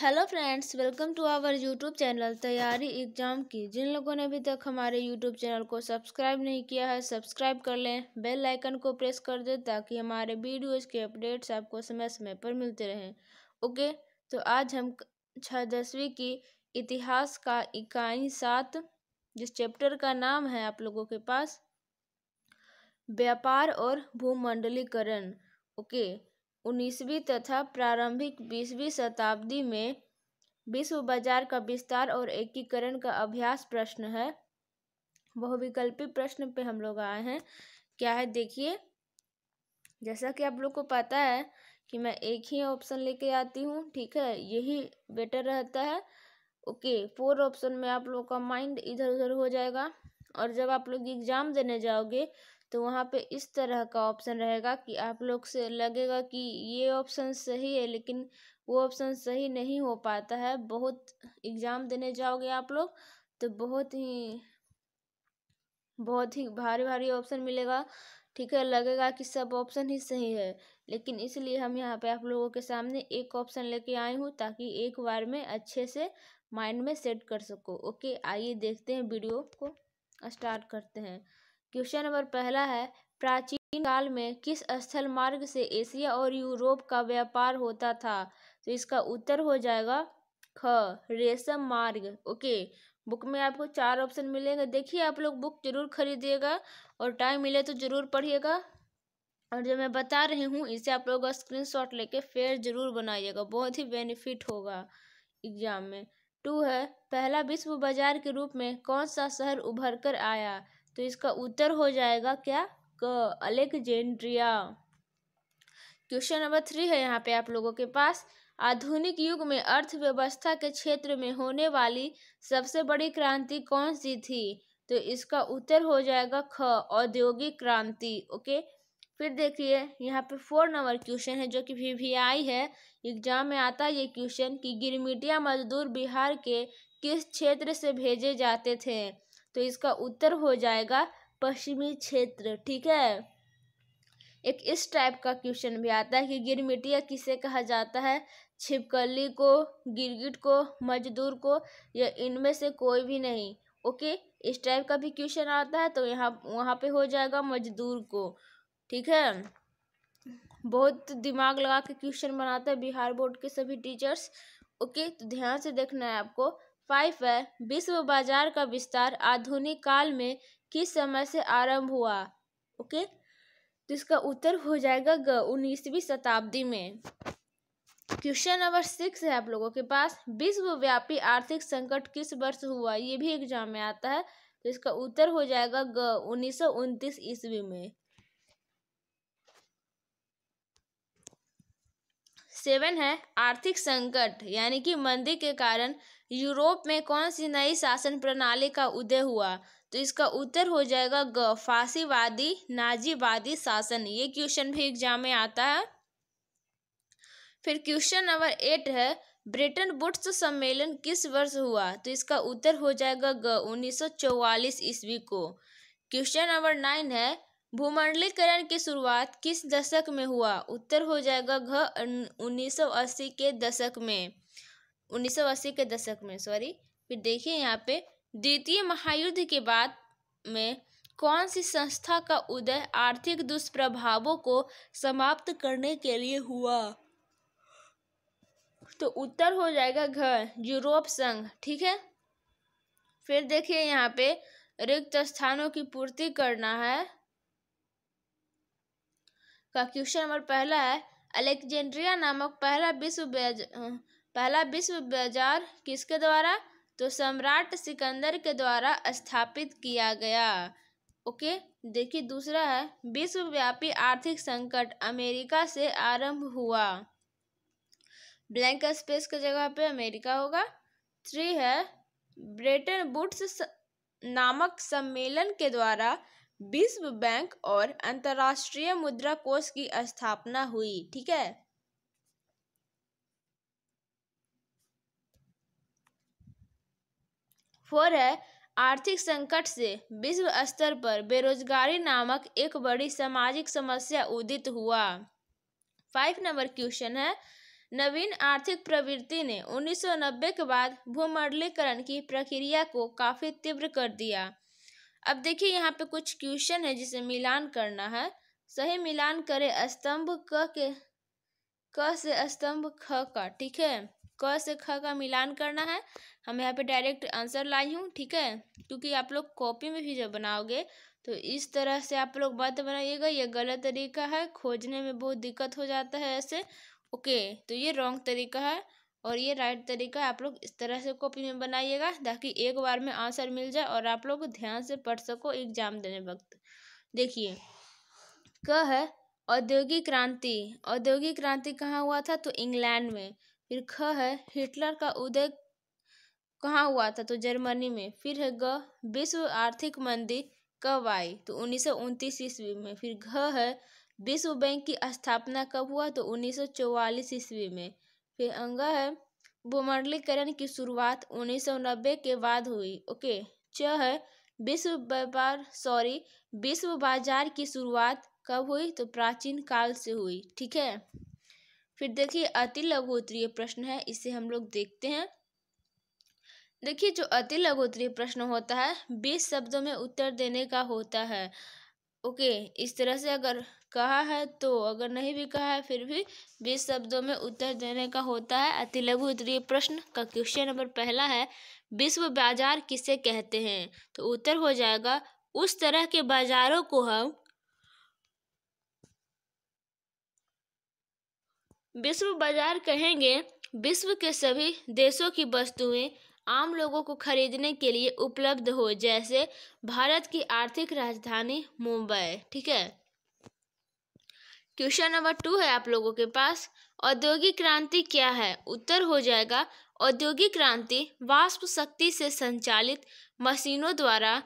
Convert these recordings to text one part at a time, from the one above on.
hello friends welcome to our YouTube channel तैयारी exam की जिन लोगों ने अभी तक हमारे यूट्यूब चैनल को सब्सक्राइब नहीं किया है सब्सक्राइब कर लें बेल आइकन को प्रेस कर दें ताकि हमारे वीडियोस के अपडेट्स आपको समय समय पर मिलते रहें ओके तो आज हम छः दसवीं की इतिहास का इकाई सात जिस चैप्टर का नाम है आप लोगों के पास व्यापार और भूमंडलीकरण ओके उन्नीसवीं तथा प्रारंभिक बीसवीं शताब्दी में विश्व बाजार का विस्तार और एकीकरण का अभ्यास प्रश्न है बहुविकल्पी प्रश्न पे हम लोग आए हैं क्या है देखिए जैसा कि आप लोग को पता है कि मैं एक ही ऑप्शन लेके आती हूँ ठीक है यही बेटर रहता है ओके फोर ऑप्शन में आप लोग का माइंड इधर उधर हो जाएगा और जब आप लोग एग्ज़ाम देने जाओगे तो वहाँ पे इस तरह का ऑप्शन रहेगा कि आप लोग से लगेगा कि ये ऑप्शन सही है लेकिन वो ऑप्शन सही नहीं हो पाता है बहुत एग्ज़ाम देने जाओगे आप लोग तो बहुत ही बहुत ही भारी भारी ऑप्शन मिलेगा ठीक है लगेगा कि सब ऑप्शन ही सही है लेकिन इसलिए हम यहाँ पे आप लोगों के सामने एक ऑप्शन लेके आए हूँ ताकि एक बार में अच्छे से माइंड में सेट कर सको ओके आइए देखते हैं वीडियो को स्टार्ट करते हैं क्वेश्चन नंबर पहला है प्राचीन काल में किस स्थल मार्ग से एशिया और यूरोप का व्यापार होता था तो इसका उत्तर हो जाएगा ख रेशम मार्ग ओके बुक में आपको चार ऑप्शन मिलेगा देखिए आप लोग बुक जरूर खरीदिएगा और टाइम मिले तो जरूर पढ़िएगा और जो मैं बता रही हूँ इसे आप लोग स्क्रीन शॉट लेके फेयर जरूर बनाइएगा बहुत ही बेनिफिट होगा एग्जाम में टू है पहला विश्व बाजार के रूप में कौन सा शहर उभर कर आया तो इसका उत्तर हो जाएगा क्या क अलेक्जेंड्रिया क्वेश्चन नंबर थ्री है यहाँ पे आप लोगों के पास आधुनिक युग में अर्थव्यवस्था के क्षेत्र में होने वाली सबसे बड़ी क्रांति कौन सी थी तो इसका उत्तर हो जाएगा ख औद्योगिक क्रांति ओके फिर देखिए यहाँ पे फोर नंबर क्वेश्चन है जो कि वी वी आई है एग्जाम में आता है ये क्वेश्चन कि गिरमिटिया मजदूर बिहार के किस क्षेत्र से भेजे जाते थे तो इसका उत्तर हो जाएगा पश्चिमी क्षेत्र ठीक है एक इस टाइप का क्वेश्चन भी आता है कि गिरमिटिया किसे कहा जाता है छिपकली को गिरगिट को मजदूर को या इनमें से कोई भी नहीं ओके इस टाइप का भी क्वेश्चन आता है तो यहाँ वहाँ पे हो जाएगा मजदूर को ठीक है बहुत दिमाग लगा के क्वेश्चन बनाते हैं बिहार बोर्ड के सभी टीचर्स ओके तो ध्यान से देखना है आपको फाइबर विश्व बाजार का विस्तार आधुनिक काल में किस समय से आरंभ हुआ ओके तो इसका उत्तर हो जाएगा ग उन्नीसवीं शताब्दी में क्वेश्चन नंबर सिक्स है आप लोगों के पास विश्वव्यापी आर्थिक संकट किस वर्ष हुआ ये भी एग्जाम में आता है तो इसका उत्तर हो जाएगा ग उन्नीस ईस्वी में सेवन है आर्थिक संकट यानी कि मंदी के कारण यूरोप में कौन सी नई शासन प्रणाली का उदय हुआ तो इसका उत्तर हो जाएगा ग फांसीवादी नाजीवादी शासन ये क्वेश्चन भी एग्जाम में आता है फिर क्वेश्चन नंबर एट है ब्रिटेन बुट्स सम्मेलन किस वर्ष हुआ तो इसका उत्तर हो जाएगा ग उन्नीस 1944 ईस्वी को क्वेश्चन नंबर नाइन है भूमंडलीकरण की शुरुआत किस दशक में हुआ उत्तर हो जाएगा घ 1980 के दशक में 1980 के दशक में सॉरी फिर देखिए यहाँ पे द्वितीय महायुद्ध के बाद में कौन सी संस्था का उदय आर्थिक दुष्प्रभावों को समाप्त करने के लिए हुआ तो उत्तर हो जाएगा घर यूरोप संघ ठीक है फिर देखिए यहाँ पे रिक्त स्थानों की पूर्ति करना है का क्वेश्चन नंबर पहला है अलेक्जेंड्रिया नामक पहला विश्व पहला विश्व बाजार किसके द्वारा तो सम्राट सिकंदर के द्वारा स्थापित किया गया ओके देखिए दूसरा है विश्वव्यापी आर्थिक संकट अमेरिका से आरंभ हुआ ब्लैंक स्पेस के जगह पे अमेरिका होगा थ्री है ब्रेटन बुट्स नामक सम्मेलन के द्वारा विश्व बैंक और अंतर्राष्ट्रीय मुद्रा कोष की स्थापना हुई ठीक है फोर है आर्थिक संकट से विश्व स्तर पर बेरोजगारी नामक एक बड़ी सामाजिक समस्या उदित हुआ फाइव नंबर क्वेश्चन है नवीन आर्थिक प्रवृत्ति ने 1990 के बाद भूमंडलीकरण की प्रक्रिया को काफी तीव्र कर दिया अब देखिए यहाँ पे कुछ क्वेश्चन है जिसे मिलान करना है सही मिलान करें स्तंभ क के क से स्तंभ ख का ठीक है क से ख का मिलान करना है हम यहाँ पे डायरेक्ट आंसर लाई हूँ ठीक है क्योंकि आप लोग कॉपी में भी जब बनाओगे तो इस तरह से आप लोग बात बनाइएगा ये गलत तरीका है खोजने में बहुत दिक्कत हो जाता है ऐसे ओके तो ये रॉन्ग तरीका है और ये राइट तरीका आप लोग इस तरह से कॉपी में बनाइएगा ताकि एक बार में आंसर मिल जाए और आप लोग ध्यान से पढ़ सको एग्जाम देने वक्त देखिए क है औद्योगिक क्रांति औद्योगिक क्रांति कहाँ हुआ था तो इंग्लैंड में फिर ख है हिटलर का उदय कहाँ हुआ था तो जर्मनी में फिर है ग विश्व आर्थिक मंदी कब आई तो उन्नीस सौ उनतीस ईस्वी में फिर घ है विश्व बैंक की स्थापना कब हुआ तो उन्नीस सौ चौवालीस ईस्वी में है भूमंडलीकरण की शुरुआत उन्नीस सौ नब्बे के बाद हुई ओके च है विश्व व्यापार सॉरी विश्व बाजार की शुरुआत कब हुई तो प्राचीन काल से हुई ठीक है फिर देखिए अति उत्तरीय प्रश्न है इसे हम लोग देखते हैं देखिए जो अति उत्तरीय प्रश्न होता है बीस शब्दों में उत्तर देने का होता है ओके इस तरह से अगर कहा है तो अगर नहीं भी कहा है फिर भी बीस शब्दों में उत्तर देने का होता है अति लघु उत्तरीय प्रश्न का क्वेश्चन नंबर पहला है विश्व बाजार किसे कहते हैं तो उत्तर हो जाएगा उस तरह के बाजारों को हम विश्व बाजार कहेंगे विश्व के सभी देशों की वस्तुएं आम लोगों को खरीदने के लिए उपलब्ध हो जैसे भारत की आर्थिक राजधानी मुंबई ठीक है क्वेश्चन नंबर टू है आप लोगों के पास औद्योगिक क्रांति क्या है उत्तर हो जाएगा औद्योगिक क्रांति वाष्प शक्ति से संचालित मशीनों द्वारा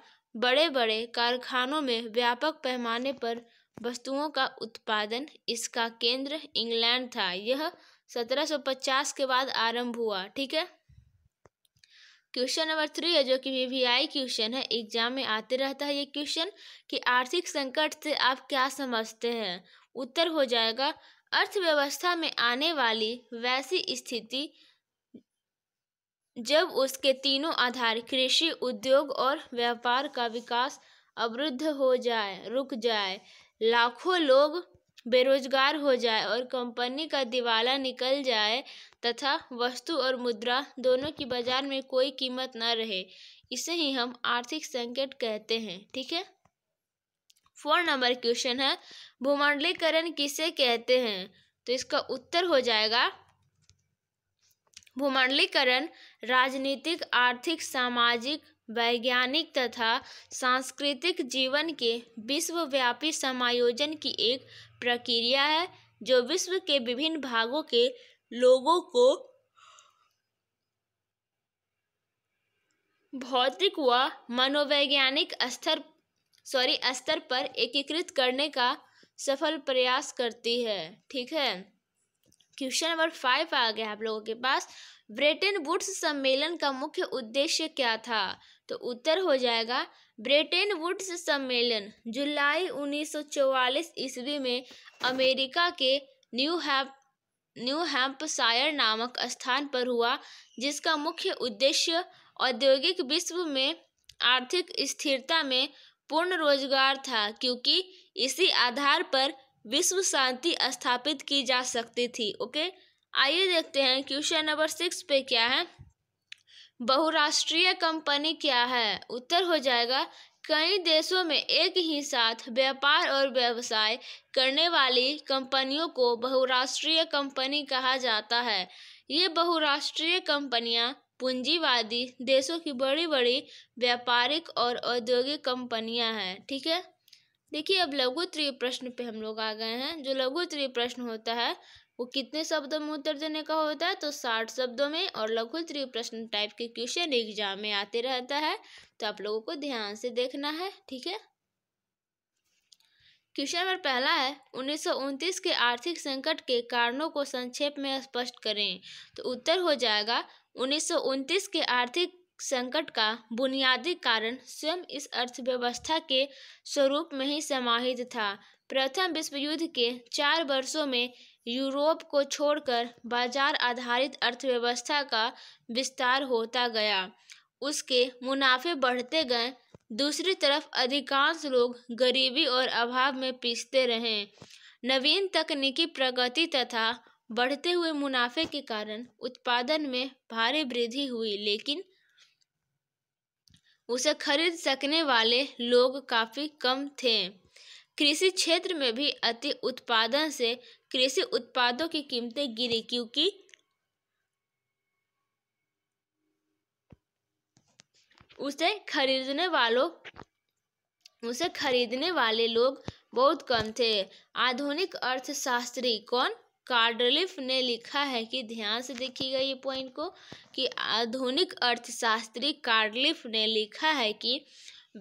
बड़े बड़े कारखानों में व्यापक पैमाने पर वस्तुओं का उत्पादन इसका केंद्र इंग्लैंड था यह 1750 के बाद आरंभ हुआ ठीक है क्वेश्चन नंबर थ्री है जो कि वीवीआई क्वेश्चन है एग्जाम में आते रहता है ये क्वेश्चन कि आर्थिक संकट से आप क्या समझते हैं उत्तर हो जाएगा अर्थव्यवस्था में आने वाली वैसी स्थिति जब उसके तीनों आधार कृषि उद्योग और व्यापार का विकास अवरुद्ध हो जाए रुक जाए लाखों लोग बेरोजगार हो जाए और कंपनी का दिवाला निकल जाए तथा वस्तु और मुद्रा दोनों की बाजार में कोई कीमत न रहे इसे ही हम आर्थिक संकट कहते हैं ठीक है फोर नंबर क्वेश्चन है भूमंडलीकरण किसे कहते हैं तो इसका उत्तर हो जाएगा भूमंडलीकरण राजनीतिक आर्थिक सामाजिक वैज्ञानिक तथा सांस्कृतिक जीवन के विश्वव्यापी समायोजन की एक प्रक्रिया है जो विश्व के विभिन्न भागों के लोगों को भौतिक व मनोवैज्ञानिक स्तर सॉरी स्तर पर एकीकृत करने का सफल प्रयास करती है ठीक है क्वेश्चन नंबर फाइव आ गया आप लोगों के पास ब्रिटेन वुड्स सम्मेलन का मुख्य उद्देश्य क्या था तो उत्तर हो जाएगा ब्रिटेन वुड्स सम्मेलन जुलाई 1944 ईस्वी में अमेरिका के न्यू हैप न्यू हैम्पसायर नामक स्थान पर हुआ जिसका मुख्य उद्देश्य औद्योगिक विश्व में आर्थिक स्थिरता में पूर्ण रोजगार था क्योंकि इसी आधार पर विश्व शांति स्थापित की जा सकती थी ओके आइए देखते हैं क्वेश्चन नंबर सिक्स पे क्या है बहुराष्ट्रीय कंपनी क्या है उत्तर हो जाएगा कई देशों में एक ही साथ व्यापार और व्यवसाय करने वाली कंपनियों को बहुराष्ट्रीय कंपनी कहा जाता है ये बहुराष्ट्रीय कंपनियां पूंजीवादी देशों की बड़ी बड़ी व्यापारिक और औद्योगिक कंपनियां हैं ठीक है देखिए अब लघु त्रिय प्रश्न पे हम लोग आ गए हैं जो लघु त्रिय प्रश्न होता है वो कितने शब्दों में उत्तर देने का होता है तो साठ शब्दों में और लघु त्रिय प्रश्न टाइप के क्वेश्चन एग्जाम में आते रहता है तो आप लोगों को ध्यान से देखना है ठीक है क्वेश्चन नंबर पहला है उन्नीस के आर्थिक संकट के कारणों को संक्षेप में स्पष्ट करें तो उत्तर हो जाएगा उन्नीस के आर्थिक संकट का बुनियादी कारण स्वयं इस अर्थव्यवस्था के स्वरूप में ही समाहित था प्रथम विश्व युद्ध के चार वर्षों में यूरोप को छोड़कर बाजार आधारित अर्थव्यवस्था का विस्तार होता गया उसके मुनाफे बढ़ते गए दूसरी तरफ अधिकांश लोग गरीबी और अभाव में पीसते रहे नवीन तकनीकी प्रगति तथा बढ़ते हुए मुनाफे के कारण उत्पादन में भारी वृद्धि हुई लेकिन उसे खरीद सकने वाले लोग काफ़ी कम थे कृषि क्षेत्र में भी अति उत्पादन से कृषि उत्पादों की कीमतें गिरी क्योंकि उसे खरीदने वालों उसे खरीदने वाले लोग बहुत कम थे आधुनिक अर्थशास्त्री कौन कार्डलिफ ने लिखा है कि ध्यान से देखिएगा ये पॉइंट को कि आधुनिक अर्थशास्त्री कार्डलिफ ने लिखा है कि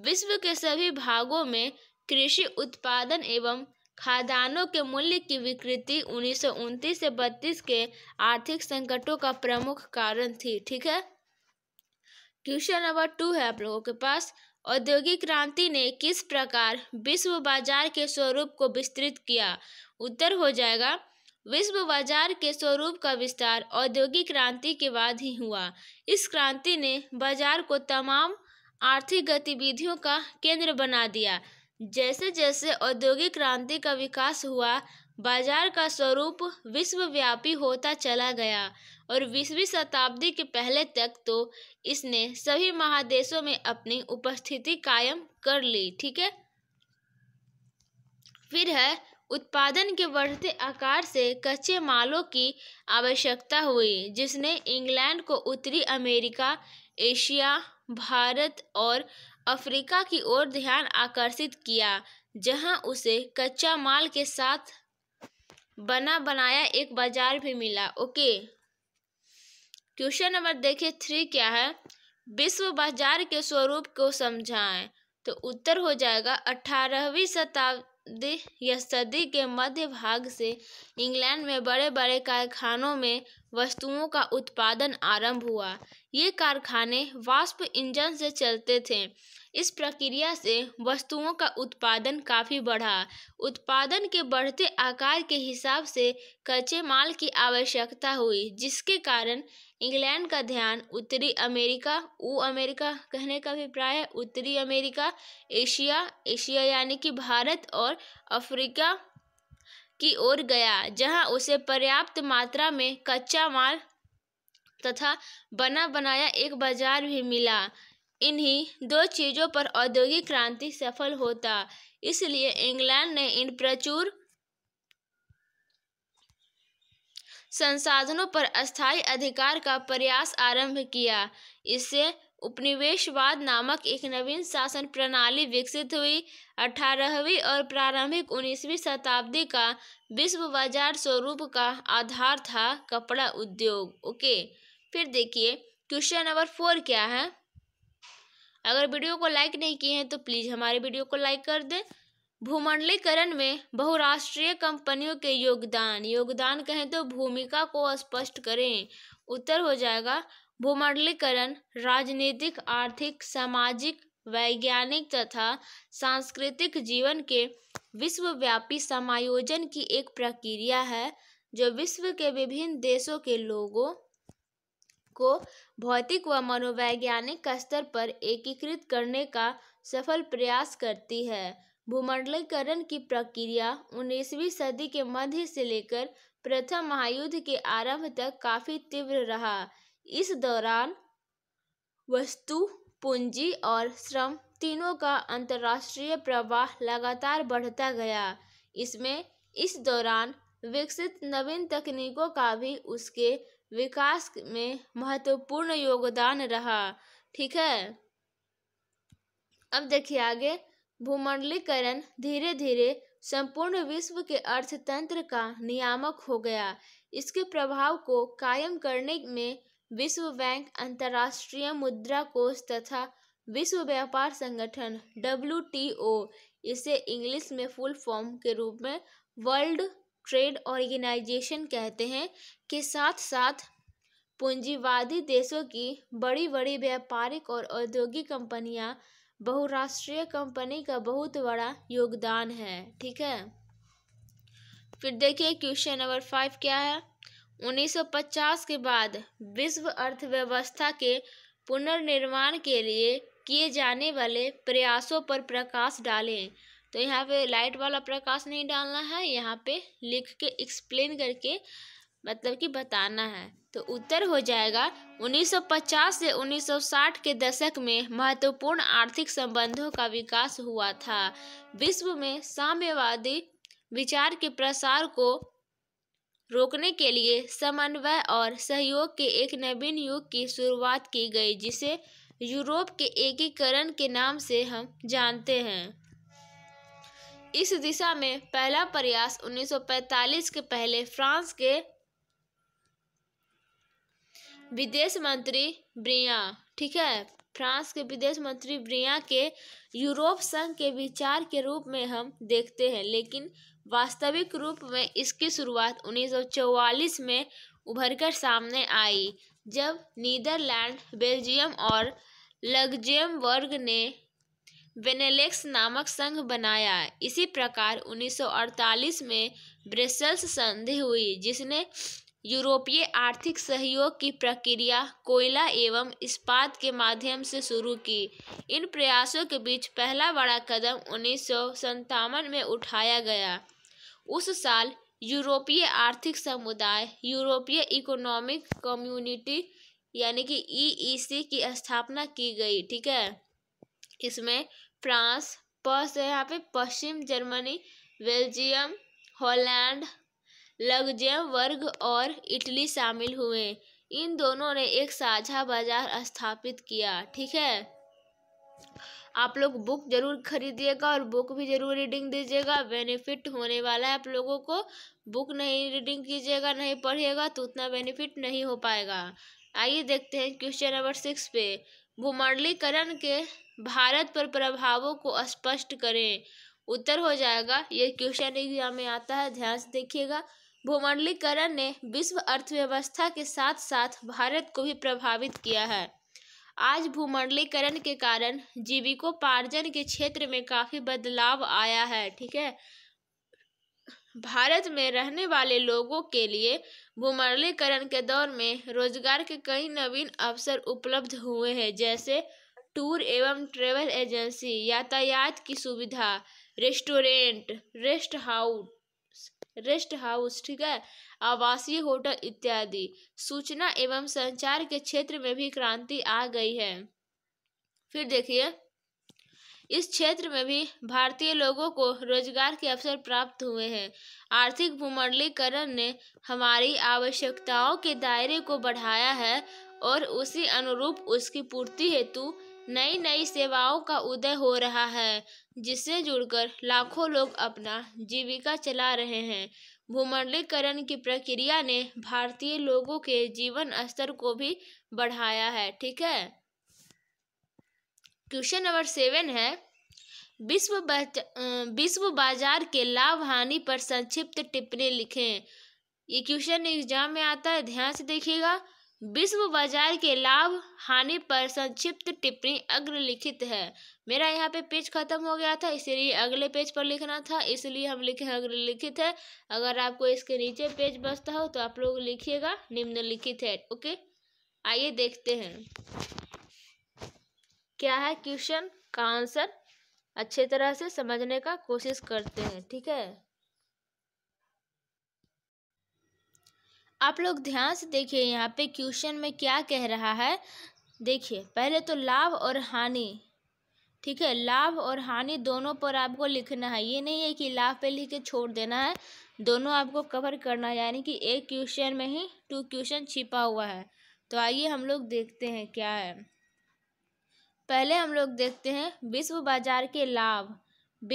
विश्व के सभी भागों में कृषि उत्पादन एवं खादानों के मूल्य की विकृति उन्नीस से बत्तीस के आर्थिक संकटों का प्रमुख कारण थी ठीक है क्वेश्चन नंबर टू है आप लोगों के पास औद्योगिक क्रांति ने किस प्रकार विश्व बाजार के स्वरूप को विस्तृत किया उत्तर हो जाएगा विश्व बाजार के स्वरूप का विस्तार औद्योगिक क्रांति के बाद ही हुआ इस क्रांति ने बाजार को तमाम आर्थिक गतिविधियों का केंद्र बना दिया जैसे जैसे औद्योगिक क्रांति का विकास हुआ बाजार का स्वरूप विश्वव्यापी होता चला गया और बीसवीं शताब्दी के पहले तक तो इसने सभी महादेशों में अपनी उपस्थिति कायम कर ली ठीक है फिर है उत्पादन के बढ़ते आकार से कच्चे मालों की आवश्यकता हुई जिसने इंग्लैंड को उत्तरी अमेरिका एशिया भारत और अफ्रीका की ओर ध्यान आकर्षित किया जहां उसे कच्चा माल के साथ बना बनाया एक बाजार भी मिला ओके क्वेश्चन नंबर देखिए थ्री क्या है विश्व बाजार के स्वरूप को समझाएं तो उत्तर हो जाएगा अठारहवीं शताब्दी या सदी के मध्य भाग से इंग्लैंड में बड़े बड़े कारखानों में वस्तुओं का उत्पादन आरंभ हुआ ये कारखाने वाष्प इंजन से चलते थे इस प्रक्रिया से वस्तुओं का उत्पादन काफ़ी बढ़ा उत्पादन के बढ़ते आकार के हिसाब से कच्चे माल की आवश्यकता हुई जिसके कारण इंग्लैंड का ध्यान उत्तरी अमेरिका ऊ अमेरिका कहने का अभिप्राय है उत्तरी अमेरिका एशिया एशिया यानी कि भारत और अफ्रीका की ओर गया जहां उसे पर्याप्त मात्रा में कच्चा माल तथा बना बनाया एक बाजार भी मिला इन्हीं दो चीज़ों पर औद्योगिक क्रांति सफल होता इसलिए इंग्लैंड ने इन प्रचुर संसाधनों पर अस्थायी अधिकार का प्रयास आरंभ किया इससे उपनिवेशवाद नामक एक नवीन शासन प्रणाली विकसित हुई अठारहवीं और प्रारंभिक उन्नीसवीं शताब्दी का विश्व बाजार स्वरूप का आधार था कपड़ा उद्योग ओके फिर देखिए क्वेश्चन नंबर फोर क्या है अगर वीडियो को लाइक नहीं किए हैं तो प्लीज़ हमारे वीडियो को लाइक कर दें भूमंडलीकरण में बहुराष्ट्रीय कंपनियों के योगदान योगदान कहें तो भूमिका को स्पष्ट करें उत्तर हो जाएगा भूमंडलीकरण राजनीतिक आर्थिक सामाजिक वैज्ञानिक तथा सांस्कृतिक जीवन के विश्वव्यापी समायोजन की एक प्रक्रिया है जो विश्व के विभिन्न देशों के लोगों को भौतिक व मनोवैज्ञानिक स्तर पर एकीकृत करने का सफल प्रयास करती है भूमंडलीकरण की प्रक्रिया उन्नीसवीं सदी के मध्य से लेकर प्रथम महायुद्ध के आरंभ तक काफी तीव्र रहा इस दौरान वस्तु पूंजी और श्रम तीनों का अंतर्राष्ट्रीय प्रवाह लगातार बढ़ता गया इसमें इस दौरान विकसित नवीन तकनीकों का भी उसके विकास में महत्वपूर्ण योगदान रहा ठीक है अब देखिए आगे भूमंडलीकरण धीरे धीरे संपूर्ण विश्व के अर्थतंत्र का नियामक हो गया इसके प्रभाव को कायम करने में विश्व बैंक अंतर्राष्ट्रीय मुद्रा कोष तथा विश्व व्यापार संगठन डब्ल्यू इसे इंग्लिश में फुल फॉर्म के रूप में वर्ल्ड ट्रेड ऑर्गेनाइजेशन कहते हैं के साथ साथ पूंजीवादी देशों की बड़ी बड़ी व्यापारिक और औद्योगिक कंपनियां बहुराष्ट्रीय कंपनी का बहुत बड़ा योगदान है ठीक है फिर देखिए क्वेश्चन नंबर फाइव क्या है 1950 के बाद विश्व अर्थव्यवस्था के पुनर्निर्माण के लिए किए जाने वाले प्रयासों पर प्रकाश डालें तो यहाँ पे लाइट वाला प्रकाश नहीं डालना है यहाँ पे लिख के एक्सप्लेन करके मतलब कि बताना है तो उत्तर हो जाएगा 1950 से 1960 के दशक में महत्वपूर्ण आर्थिक संबंधों का विकास हुआ था विश्व में साम्यवादी विचार के प्रसार को रोकने के लिए समन्वय और सहयोग के एक नवीन युग की शुरुआत की गई जिसे यूरोप के एकीकरण के नाम से हम जानते हैं इस दिशा में पहला प्रयास 1945 के पहले फ्रांस के विदेश मंत्री ब्रिया ठीक है फ्रांस के विदेश मंत्री ब्रिया के यूरोप संघ के विचार के रूप में हम देखते हैं लेकिन वास्तविक रूप में इसकी शुरुआत 1944 में उभरकर सामने आई जब नीदरलैंड बेल्जियम और लग्जेमबर्ग ने बेनेलेक्स नामक संघ बनाया इसी प्रकार 1948 में ब्रेसल्स संधि हुई जिसने यूरोपीय आर्थिक सहयोग की प्रक्रिया कोयला एवं इस्पात के माध्यम से शुरू की इन प्रयासों के बीच पहला बड़ा कदम उन्नीस में उठाया गया उस साल यूरोपीय आर्थिक समुदाय यूरोपीय इकोनॉमिक कम्युनिटी यानी कि ईईसी e e की स्थापना की गई ठीक है इसमें फ्रांस पस यहाँ पे पश्चिम Germany Belgium Holland Luxembourg और इटली शामिल हुए इन दोनों ने एक साझा बाजार स्थापित किया ठीक है आप लोग बुक जरूर खरीदिएगा और बुक भी जरूर रीडिंग दीजिएगा बेनिफिट होने वाला है आप लोगों को बुक नहीं रीडिंग कीजिएगा नहीं पढ़िएगा तो उतना बेनिफिट नहीं हो पाएगा आइए देखते हैं क्वेश्चन नंबर सिक्स पे भूमंडलीकरण के भारत पर प्रभावों को स्पष्ट करें उत्तर हो जाएगा ये क्वेश्चन एग्जाम में आता है ध्यान से देखिएगा भूमंडलीकरण ने विश्व अर्थव्यवस्था के साथ साथ भारत को भी प्रभावित किया है आज भूमंडलीकरण के कारण जीविकोपार्जन के क्षेत्र में काफ़ी बदलाव आया है ठीक है भारत में रहने वाले लोगों के लिए भूमंडलीकरण के दौर में रोजगार के कई नवीन अवसर उपलब्ध हुए हैं जैसे टूर एवं ट्रेवल एजेंसी यातायात की सुविधा restaurant rest house rest house ठीक है आवासीय होटल इत्यादि सूचना एवं संचार के क्षेत्र में भी क्रांति आ गई है फिर देखिए इस क्षेत्र में भी भारतीय लोगों को रोजगार के अवसर प्राप्त हुए हैं आर्थिक भूमंडलीकरण ने हमारी आवश्यकताओं के दायरे को बढ़ाया है और उसी अनुरूप उसकी पूर्ति हेतु नई नई सेवाओं का उदय हो रहा है जिससे जुड़कर लाखों लोग अपना जीविका चला रहे हैं भूमंडलीकरण की प्रक्रिया ने भारतीय लोगों के जीवन स्तर को भी बढ़ाया है ठीक है क्वेश्चन नंबर सेवन है विश्व विश्व बाजार के लाभ हानि पर संक्षिप्त टिप्पणी लिखें ये क्वेश्चन एग्जाम में आता है ध्यान से देखिएगा विश्व बाजार के लाभ हानि पर संक्षिप्त टिप्पणी अग्रलिखित है मेरा यहाँ पे पेज खत्म हो गया था इसीलिए अगले पेज पर लिखना था इसलिए हम लिखे अग्रलिखित है अगर आपको इसके नीचे पेज बचता हो तो आप लोग लिखिएगा निम्नलिखित है ओके आइए देखते हैं क्या है क्वेश्चन का आंसर अच्छे तरह से समझने का कोशिश करते हैं ठीक है आप लोग ध्यान से देखिए यहाँ पे क्वेश्चन में क्या कह रहा है देखिए पहले तो लाभ और हानि ठीक है लाभ और हानि दोनों पर आपको लिखना है ये नहीं है कि लाभ पे लिख के छोड़ देना है दोनों आपको कवर करना है यानी कि एक क्वेश्चन में ही टू क्वेश्चन छिपा हुआ है तो आइए हम लोग देखते हैं क्या है पहले हम लोग देखते हैं विश्व बाजार के लाभ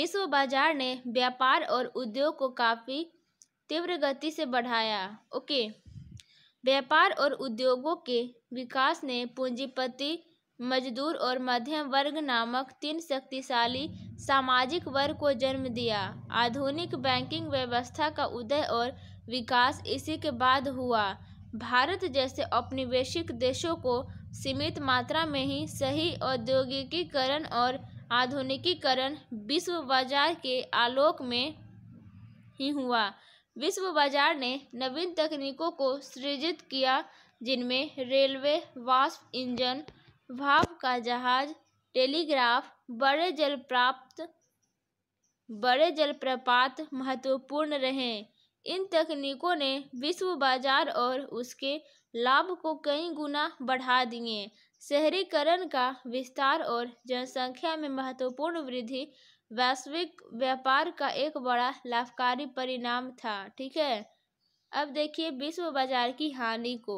विश्व बाजार ने व्यापार और उद्योग को काफ़ी तीव्र गति से बढ़ाया ओके व्यापार और उद्योगों के विकास ने पूंजीपति मजदूर और मध्यम वर्ग नामक तीन शक्तिशाली सामाजिक वर्ग को जन्म दिया आधुनिक बैंकिंग व्यवस्था का उदय और विकास इसी के बाद हुआ भारत जैसे औपनिवेशिक देशों को सीमित मात्रा में ही सही औद्योगिकीकरण और आधुनिकीकरण विश्व बाजार के आलोक में ही हुआ विश्व बाजार ने नवीन तकनीकों को सृजित किया जिनमें रेलवे वाष्प इंजन भाप का जहाज टेलीग्राफ बड़े जल प्राप्त बड़े जलप्रपात महत्वपूर्ण रहे इन तकनीकों ने विश्व बाजार और उसके लाभ को कई गुना बढ़ा दिए शहरीकरण का विस्तार और जनसंख्या में महत्वपूर्ण वृद्धि वैश्विक व्यापार का एक बड़ा लाभकारी परिणाम था ठीक है अब देखिए विश्व बाजार की हानि को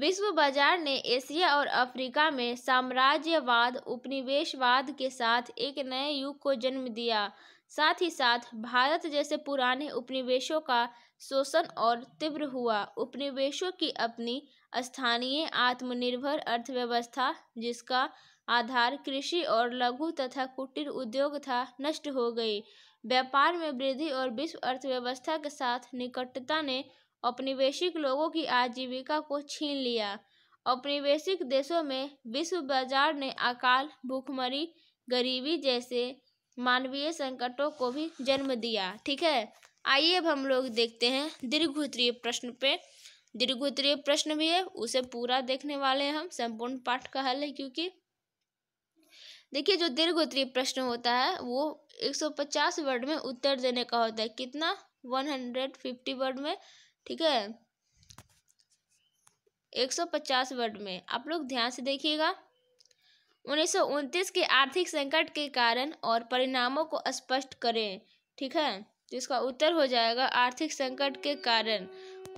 विश्व बाजार ने एशिया और अफ्रीका में साम्राज्यवाद उपनिवेशवाद के साथ एक नए युग को जन्म दिया साथ ही साथ भारत जैसे पुराने उपनिवेशों का शोषण और तीव्र हुआ उपनिवेशों की अपनी स्थानीय आत्मनिर्भर अर्थव्यवस्था जिसका आधार कृषि और लघु तथा कुटीर उद्योग था नष्ट हो गई व्यापार में वृद्धि और विश्व अर्थव्यवस्था के साथ निकटता ने औपनिवेशिक लोगों की आजीविका को छीन लिया औपनिवेशिक देशों में विश्व बाजार ने अकाल भूखमरी गरीबी जैसे मानवीय संकटों को भी जन्म दिया ठीक है आइए अब हम लोग देखते हैं दीर्घ उत्तरीय प्रश्न पे दीर्घ उत्तरीय प्रश्न भी है उसे पूरा देखने वाले हैं हम संपूर्ण पाठ का हल है क्योंकि देखिए जो दीर्घ उत्तरी प्रश्न होता है वो 150 वर्ड में उत्तर देने का होता है कितना 150 वर्ड में ठीक है 150 वर्ड में आप लोग ध्यान से देखिएगा उन्नीस के आर्थिक संकट के कारण और परिणामों को स्पष्ट करें ठीक है तो इसका उत्तर हो जाएगा आर्थिक संकट के कारण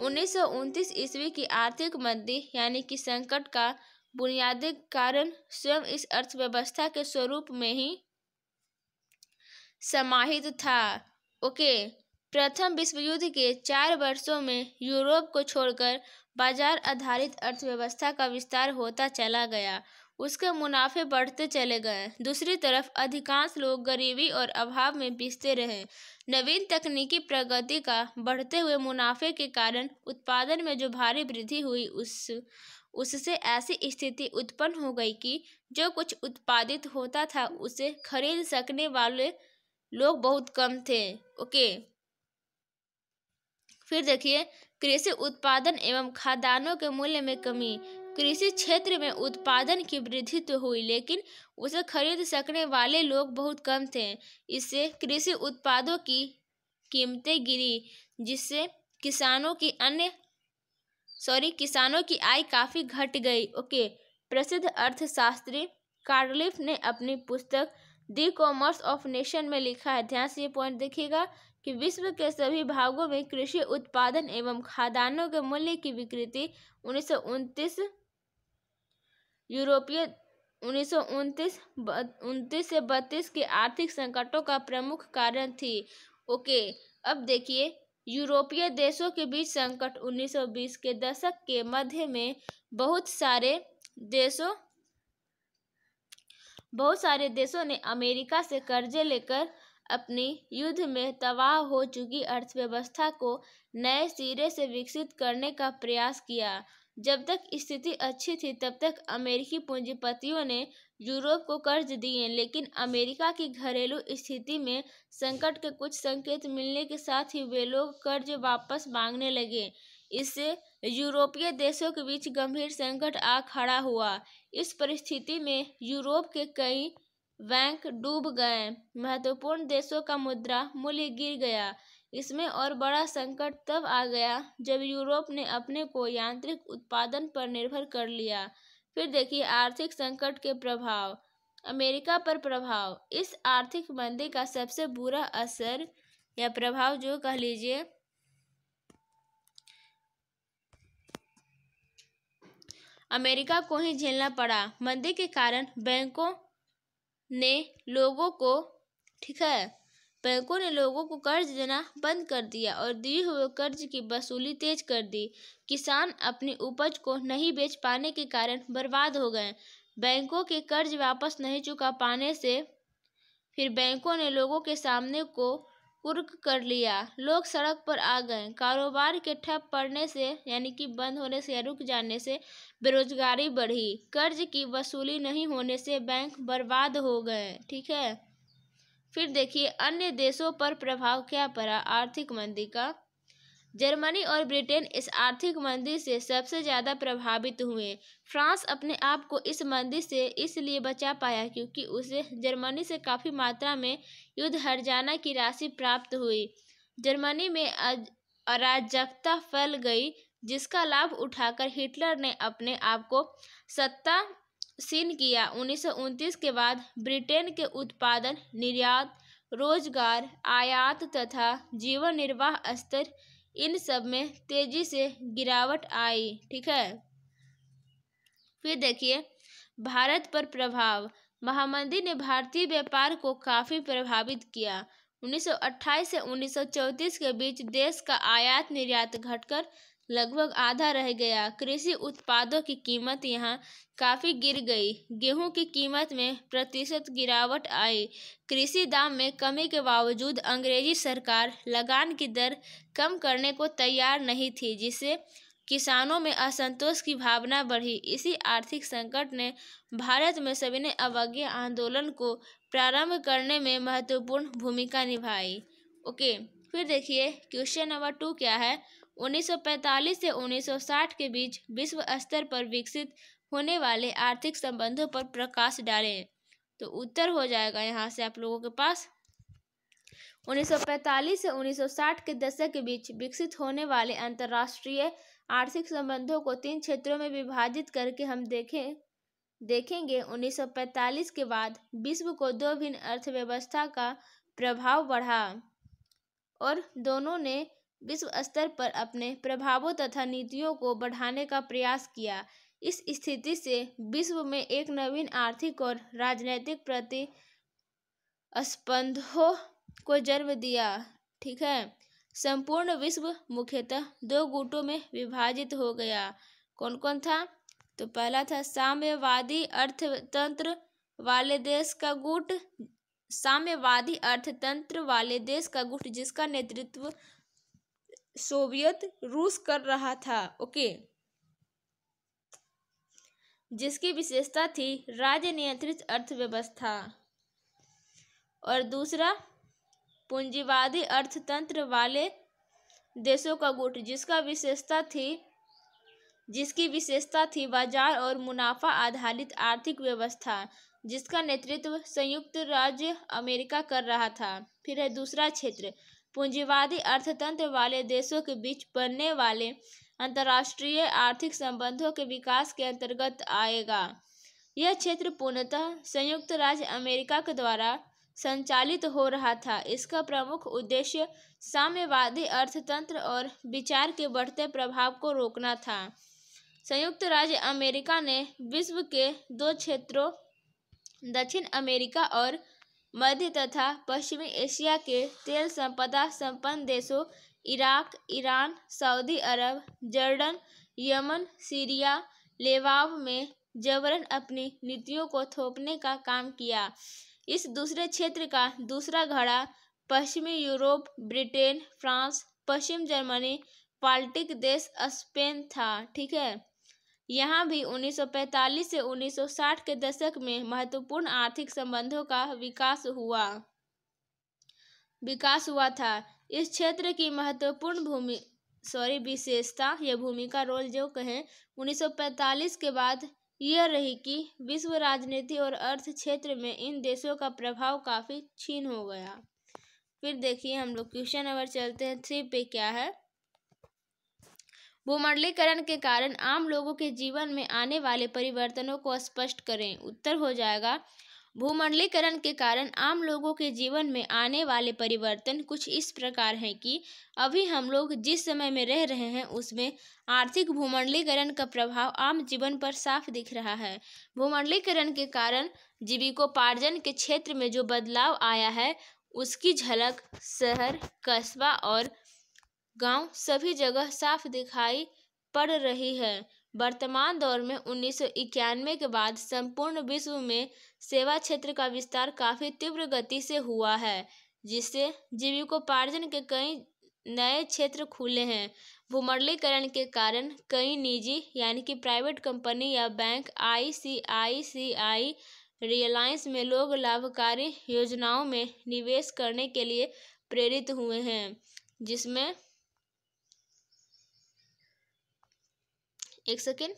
उन्नीस ईस्वी की आर्थिक मंदी यानी कि संकट का बुनियादी कारण स्वयं इस अर्थव्यवस्था के स्वरूप में ही समाहित था ओके प्रथम विश्व युद्ध के चार वर्षों में यूरोप को छोड़कर बाजार आधारित अर्थव्यवस्था का विस्तार होता चला गया उसके मुनाफे बढ़ते चले गए दूसरी तरफ अधिकांश लोग गरीबी और अभाव में पीसते रहे नवीन तकनीकी प्रगति का बढ़ते हुए मुनाफे के कारण उत्पादन में जो भारी वृद्धि हुई उस उससे ऐसी स्थिति उत्पन्न हो गई कि जो कुछ उत्पादित होता था उसे खरीद सकने वाले लोग बहुत कम थे ओके फिर देखिए कृषि उत्पादन एवं खाद्यान्नों के मूल्य में कमी कृषि क्षेत्र में उत्पादन की वृद्धि तो हुई लेकिन उसे खरीद सकने वाले लोग बहुत कम थे इससे कृषि उत्पादों की कीमतें गिरी जिससे किसानों की अन्य सॉरी किसानों की आय काफ़ी घट गई ओके प्रसिद्ध अर्थशास्त्री कार्लिफ ने अपनी पुस्तक दी कॉमर्स ऑफ नेशन में लिखा है ध्यान से ये पॉइंट देखिएगा कि विश्व के सभी भागों में कृषि उत्पादन एवं खाद्यान्नों के मूल्य की विकृति उन्नीस यूरोपीय उन्नीस उनतीस से बत्तीस के आर्थिक संकटों का प्रमुख कारण थी ओके अब देखिए यूरोपीय देशों के बीच संकट 1920 के दशक के मध्य में बहुत सारे देशों बहुत सारे देशों ने अमेरिका से कर्जे लेकर अपनी युद्ध में तबाह हो चुकी अर्थव्यवस्था को नए सिरे से विकसित करने का प्रयास किया जब तक स्थिति अच्छी थी तब तक अमेरिकी पूंजीपतियों ने यूरोप को कर्ज दिए लेकिन अमेरिका की घरेलू स्थिति में संकट के कुछ संकेत मिलने के साथ ही वे लोग कर्ज वापस मांगने लगे इससे यूरोपीय देशों के बीच गंभीर संकट आ खड़ा हुआ इस परिस्थिति में यूरोप के कई बैंक डूब गए महत्वपूर्ण देशों का मुद्रा मूल्य गिर गया इसमें और बड़ा संकट तब आ गया जब यूरोप ने अपने को यांत्रिक उत्पादन पर निर्भर कर लिया फिर देखिए आर्थिक संकट के प्रभाव अमेरिका पर प्रभाव इस आर्थिक मंदी का सबसे बुरा असर या प्रभाव जो कह लीजिए अमेरिका को ही झेलना पड़ा मंदी के कारण बैंकों ने लोगों को ठीक है बैंकों ने लोगों को कर्ज देना बंद कर दिया और दिए हुए कर्ज की वसूली तेज कर दी किसान अपनी उपज को नहीं बेच पाने के कारण बर्बाद हो गए बैंकों के कर्ज वापस नहीं चुका पाने से फिर बैंकों ने लोगों के सामने को कुर्क कर लिया लोग सड़क पर आ गए कारोबार के ठप पड़ने से यानी कि बंद होने से या रुक जाने से बेरोजगारी बढ़ी कर्ज की वसूली नहीं होने से बैंक बर्बाद हो गए ठीक है फिर देखिए अन्य देशों पर प्रभाव क्या पड़ा आर्थिक मंदी का जर्मनी और ब्रिटेन इस आर्थिक मंदी से सबसे ज़्यादा प्रभावित हुए फ्रांस अपने आप को इस मंदी से इसलिए बचा पाया क्योंकि उसे जर्मनी से काफ़ी मात्रा में युद्ध हरजाना की राशि प्राप्त हुई जर्मनी में अराजकता फैल गई जिसका लाभ उठाकर हिटलर ने अपने आप को सत्ता सीन किया उन्नीस के बाद ब्रिटेन के उत्पादन निर्यात रोजगार आयात तथा जीवन निर्वाह स्तर इन सब में तेजी से गिरावट आई ठीक है फिर देखिए भारत पर प्रभाव महामंदी ने भारतीय व्यापार को काफ़ी प्रभावित किया 1928 से 1934 के बीच देश का आयात निर्यात घटकर लगभग आधा रह गया कृषि उत्पादों की कीमत यहाँ काफ़ी गिर गई गेहूं की कीमत में प्रतिशत गिरावट आई कृषि दाम में कमी के बावजूद अंग्रेजी सरकार लगान की दर कम करने को तैयार नहीं थी जिससे किसानों में असंतोष की भावना बढ़ी इसी आर्थिक संकट ने भारत में सविनय अवज्ञा आंदोलन को प्रारंभ करने में महत्वपूर्ण भूमिका निभाई ओके फिर देखिए क्वेश्चन नंबर टू क्या है 1945 से 1960 के बीच विश्व स्तर पर विकसित होने वाले आर्थिक संबंधों पर प्रकाश डालें तो उत्तर हो जाएगा यहाँ से आप लोगों के पास 1945 से 1960 के दशक के बीच विकसित होने वाले अंतर्राष्ट्रीय आर्थिक संबंधों को तीन क्षेत्रों में विभाजित करके हम देखें देखेंगे 1945 के बाद विश्व को दो भिन्न अर्थव्यवस्था का प्रभाव बढ़ा और दोनों ने विश्व स्तर पर अपने प्रभावों तथा नीतियों को बढ़ाने का प्रयास किया इस स्थिति से विश्व में एक नवीन आर्थिक और राजनैतिक स्पंदों को जन्म दिया ठीक है संपूर्ण विश्व मुख्यतः दो गुटों में विभाजित हो गया कौन कौन था तो पहला था साम्यवादी अर्थतंत्र वाले देश का गुट साम्यवादी अर्थतंत्र वाले देश का गुट जिसका नेतृत्व सोवियत रूस कर रहा था ओके जिसकी विशेषता थी राज्य नियंत्रित अर्थव्यवस्था और दूसरा पूंजीवादी अर्थतंत्र वाले देशों का गुट जिसका विशेषता थी जिसकी विशेषता थी बाजार और मुनाफा आधारित आर्थिक व्यवस्था जिसका नेतृत्व संयुक्त राज्य अमेरिका कर रहा था फिर है दूसरा क्षेत्र पूंजीवादी अर्थतंत्र वाले देशों के बीच बनने वाले अंतर्राष्ट्रीय आर्थिक संबंधों के विकास के अंतर्गत आएगा यह क्षेत्र पूर्णतः संयुक्त राज्य अमेरिका के द्वारा संचालित हो रहा था इसका प्रमुख उद्देश्य साम्यवादी अर्थतंत्र और विचार के बढ़ते प्रभाव को रोकना था संयुक्त राज्य अमेरिका ने विश्व के दो क्षेत्रों दक्षिण अमेरिका और मध्य तथा पश्चिमी एशिया के तेल संपदा संपन्न देशों Iraq Iran Saudi Arab Jordan Yemen Syria लेवाब में जबरन अपनी नीतियों को थोपने का काम किया इस दूसरे क्षेत्र का दूसरा घड़ा पश्चिमी यूरोप ब्रिटेन फ्रांस पश्चिम जर्मनी पाल्टिक देश स्पेन था ठीक है यहाँ भी 1945 से 1960 के दशक में महत्वपूर्ण आर्थिक संबंधों का विकास हुआ विकास हुआ था इस क्षेत्र की महत्वपूर्ण भूमि सॉरी विशेषता या भूमिका रोल जो कहें 1945 के बाद यह रही कि विश्व राजनीति और अर्थ क्षेत्र में इन देशों का प्रभाव काफ़ी छीन हो गया फिर देखिए हम लोग क्वेश्चन नंबर चलते हैं थ्री पे क्या है भूमंडलीकरण के कारण आम लोगों के जीवन में आने वाले परिवर्तनों को स्पष्ट करें उत्तर हो जाएगा भूमंडलीकरण के कारण आम लोगों के जीवन में आने वाले परिवर्तन कुछ इस प्रकार हैं कि अभी हम लोग जिस समय में रह रहे हैं उसमें आर्थिक भूमंडलीकरण का प्रभाव आम जीवन पर साफ दिख रहा है भूमंडलीकरण के कारण जीविकोपार्जन के क्षेत्र में जो बदलाव आया है उसकी झलक शहर कस्बा और गांव सभी जगह साफ दिखाई पड़ रही है वर्तमान दौर में उन्नीस के बाद संपूर्ण विश्व में सेवा क्षेत्र का विस्तार काफ़ी तीव्र गति से हुआ है जिससे जीविकोपार्जन के कई नए क्षेत्र खुले हैं भूमंडलीकरण के कारण कई निजी यानी कि प्राइवेट कंपनी या बैंक आईसीआईसीआई रिलायंस में लोग लाभकारी योजनाओं में निवेश करने के लिए प्रेरित हुए हैं जिसमें एक सेकेंड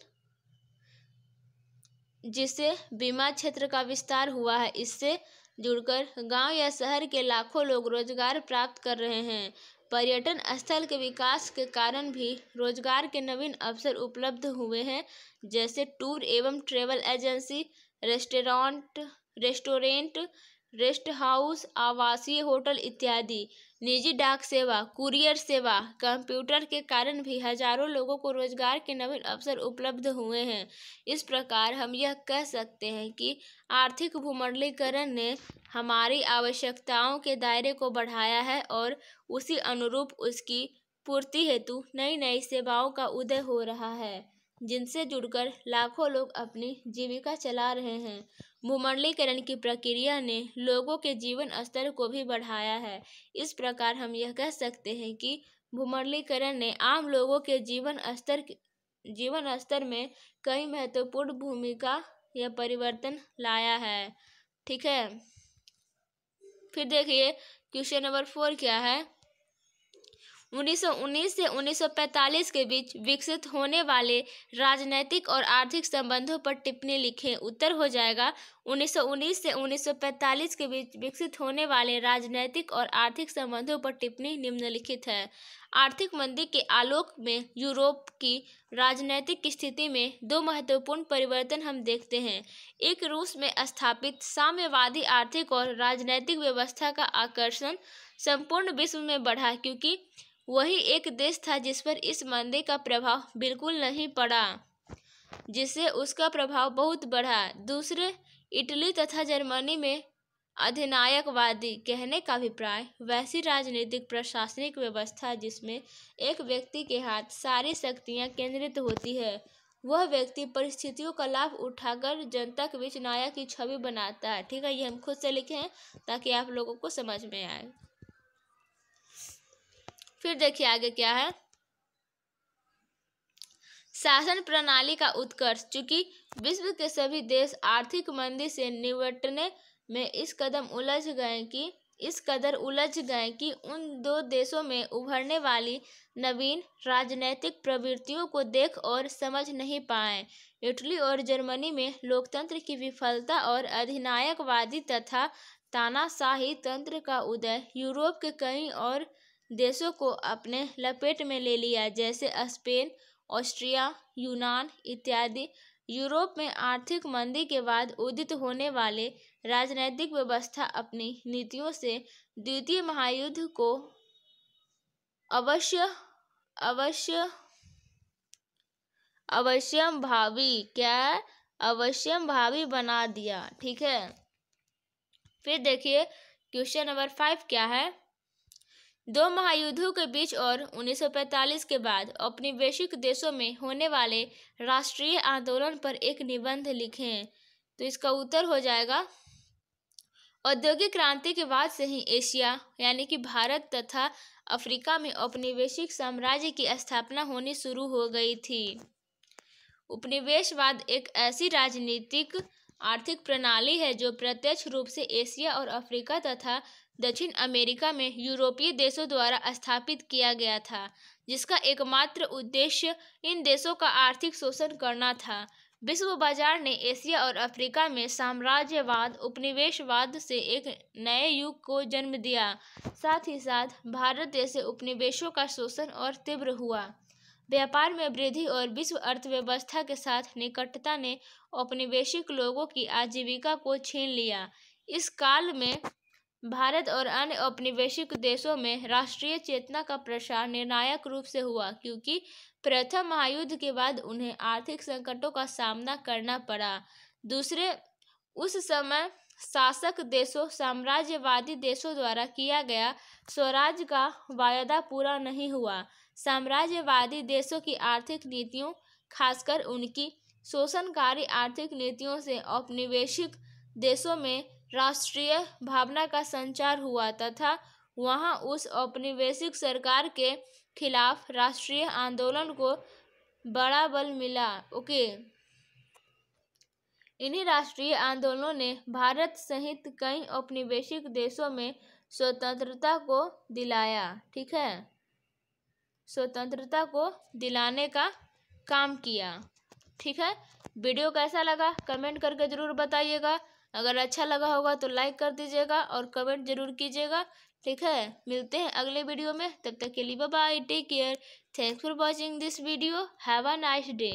जिससे बीमा क्षेत्र का विस्तार हुआ है इससे जुड़कर गांव या शहर के लाखों लोग रोजगार प्राप्त कर रहे हैं पर्यटन स्थल के विकास के कारण भी रोजगार के नवीन अवसर उपलब्ध हुए हैं जैसे टूर एवं travel agency restaurant restaurant rest house आवासीय होटल इत्यादि निजी डाक सेवा कुरियर सेवा कंप्यूटर के कारण भी हजारों लोगों को रोजगार के नवीन अवसर उपलब्ध हुए हैं इस प्रकार हम यह कह सकते हैं कि आर्थिक भूमंडलीकरण ने हमारी आवश्यकताओं के दायरे को बढ़ाया है और उसी अनुरूप उसकी पूर्ति हेतु नई नई सेवाओं का उदय हो रहा है जिनसे जुड़कर लाखों लोग अपनी जीविका चला रहे हैं भूमंडलीकरण की प्रक्रिया ने लोगों के जीवन स्तर को भी बढ़ाया है इस प्रकार हम यह कह सकते हैं कि भूमंडलीकरण ने आम लोगों के जीवन स्तर जीवन स्तर में कई महत्वपूर्ण भूमिका या परिवर्तन लाया है ठीक है फिर देखिए क्वेश्चन नंबर फोर क्या है 1919 से 1945 के बीच विकसित होने वाले राजनैतिक और आर्थिक संबंधों पर टिप्पणी लिखें उत्तर हो जाएगा 1919 से 1945 के बीच विकसित होने वाले राजनैतिक और आर्थिक संबंधों पर टिप्पणी निम्नलिखित है आर्थिक मंदी के आलोक में यूरोप की राजनैतिक स्थिति में दो महत्वपूर्ण परिवर्तन हम देखते हैं एक रूस में स्थापित साम्यवादी आर्थिक और राजनैतिक व्यवस्था का आकर्षण संपूर्ण विश्व में बढ़ा क्योंकि वही एक देश था जिस पर इस मंदी का प्रभाव बिल्कुल नहीं पड़ा जिससे उसका प्रभाव बहुत बढ़ा दूसरे इटली तथा जर्मनी में अधिनायकवादी कहने का अभिप्राय वैसी राजनीतिक प्रशासनिक व्यवस्था जिसमें एक व्यक्ति के हाथ सारी शक्तियां केंद्रित होती है वह व्यक्ति परिस्थितियों का लाभ उठाकर जनता के बीच नायक की छवि बनाता है ठीक है ये हम खुद से लिखे हैं ताकि आप लोगों को समझ में आए फिर देखिए आगे क्या है शासन प्रणाली का उत्कर्ष चूंकि विश्व के सभी देश आर्थिक मंदी से निपटने में इस कदम उलझ गए कि इस कदर उलझ गए कि उन दो देशों में उभरने वाली नवीन राजनैतिक प्रवृत्तियों को देख और समझ नहीं पाए इटली और जर्मनी में लोकतंत्र की विफलता और अधिनायकवादी तथा तानाशाही तंत्र का उदय यूरोप के कई और देशों को अपने लपेट में ले लिया जैसे स्पेन ऑस्ट्रिया यूनान इत्यादि यूरोप में आर्थिक मंदी के बाद उदित होने वाले राजनैतिक व्यवस्था अपनी नीतियों से द्वितीय महायुद्ध को अवश्य अवश्य अवश्यम भावी क्या अवश्यम भावी बना दिया ठीक है फिर देखिए क्वेश्चन नंबर फाइव क्या है दो महायुद्धों के बीच और 1945 के बाद वैश्विक देशों में होने वाले राष्ट्रीय आंदोलन पर एक निबंध लिखें तो इसका उत्तर हो जाएगा औद्योगिक क्रांति के बाद से ही एशिया यानी कि भारत तथा अफ्रीका में औपनिवेशिक साम्राज्य की स्थापना होनी शुरू हो गई थी उपनिवेशवाद एक ऐसी राजनीतिक आर्थिक प्रणाली है जो प्रत्यक्ष रूप से एशिया और अफ्रीका तथा दक्षिण अमेरिका में यूरोपीय देशों द्वारा स्थापित किया गया था जिसका एकमात्र उद्देश्य इन देशों का आर्थिक शोषण करना था विश्व बाजार ने एशिया और अफ्रीका में साम्राज्यवाद उपनिवेशवाद से एक नए युग को जन्म दिया साथ ही साथ भारत जैसे उपनिवेशों का शोषण और तीव्र हुआ व्यापार में वृद्धि और विश्व अर्थव्यवस्था के साथ निकटता ने औपनिवेशिक लोगों की आजीविका को छीन लिया इस काल में भारत और अन्य औपनिवेशिक देशों में राष्ट्रीय चेतना का प्रसार निर्णायक रूप से हुआ क्योंकि प्रथम महायुद्ध के बाद उन्हें आर्थिक संकटों का सामना करना पड़ा दूसरे उस समय शासक देशों साम्राज्यवादी देशों द्वारा किया गया स्वराज का वायदा पूरा नहीं हुआ साम्राज्यवादी देशों की आर्थिक नीतियों खासकर उनकी शोषणकारी आर्थिक नीतियों से औपनिवेशिक देशों में राष्ट्रीय भावना का संचार हुआ तथा वहाँ उस औपनिवेशिक सरकार के खिलाफ राष्ट्रीय आंदोलन को बड़ा बल मिला ओके इन्हीं राष्ट्रीय आंदोलनों ने भारत सहित कई औपनिवेशिक देशों में स्वतंत्रता को दिलाया ठीक है स्वतंत्रता को दिलाने का काम किया ठीक है वीडियो कैसा लगा कमेंट करके ज़रूर बताइएगा अगर अच्छा लगा होगा तो लाइक कर दीजिएगा और कमेंट जरूर कीजिएगा ठीक है मिलते हैं अगले वीडियो में तब तक के लिए bye take care thanks for watching this video have a nice day